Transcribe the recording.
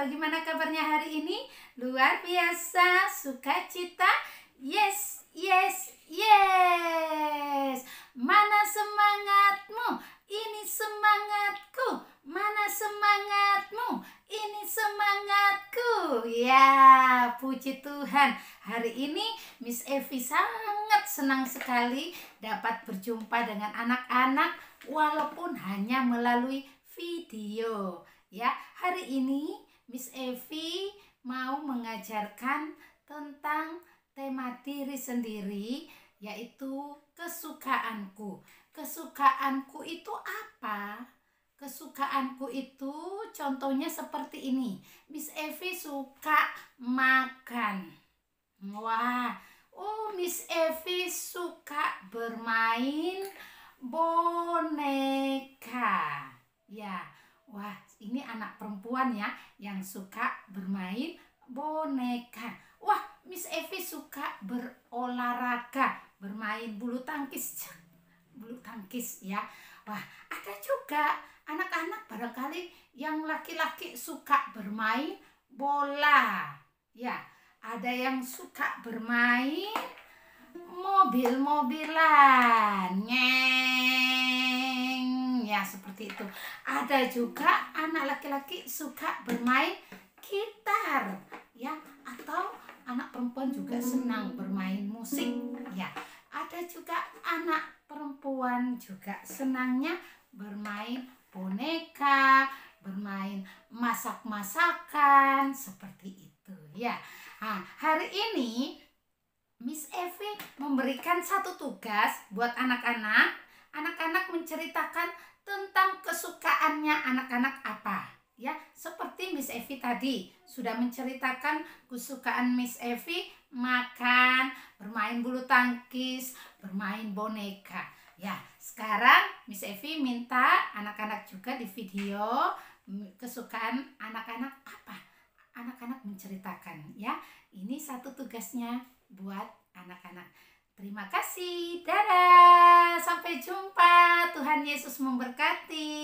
bagaimana kabarnya hari ini? Luar biasa, sukacita, yes, yes, yes. Mana semangatmu? Ini semangatku. Mana semangatmu? Ini semangatku. Ya, puji Tuhan. Hari ini Miss Evi sangat senang sekali dapat berjumpa dengan anak-anak walaupun hanya melalui video. Ya, hari ini Miss Evi mau mengajarkan tentang tema diri sendiri yaitu kesukaanku. Kesukaanku itu apa? Kesukaanku itu contohnya seperti ini. Miss Evi suka makan. Wah, oh Miss Evi suka bermain boneka. Ya, wah ini anak perempuan ya yang suka bermain boneka. Wah, Miss Evi suka berolahraga, bermain bulu tangkis. Bulu tangkis ya. Wah, ada juga anak-anak barangkali yang laki-laki suka bermain bola. Ya, ada yang suka bermain mobil-mobilan. Ya, seperti itu. Ada juga anak laki-laki suka bermain gitar ya atau anak perempuan juga senang bermain musik ya ada juga anak perempuan juga senangnya bermain boneka bermain masak-masakan seperti itu ya nah, hari ini Miss Evi memberikan satu tugas buat anak-anak anak-anak menceritakan tentang kesukaannya anak-anak Miss Evi tadi sudah menceritakan kesukaan Miss Evi makan, bermain bulu tangkis, bermain boneka. Ya, sekarang Miss Evi minta anak-anak juga di video mm, kesukaan anak-anak apa? Anak-anak menceritakan ya. Ini satu tugasnya buat anak-anak. Terima kasih. Dadah. Sampai jumpa. Tuhan Yesus memberkati.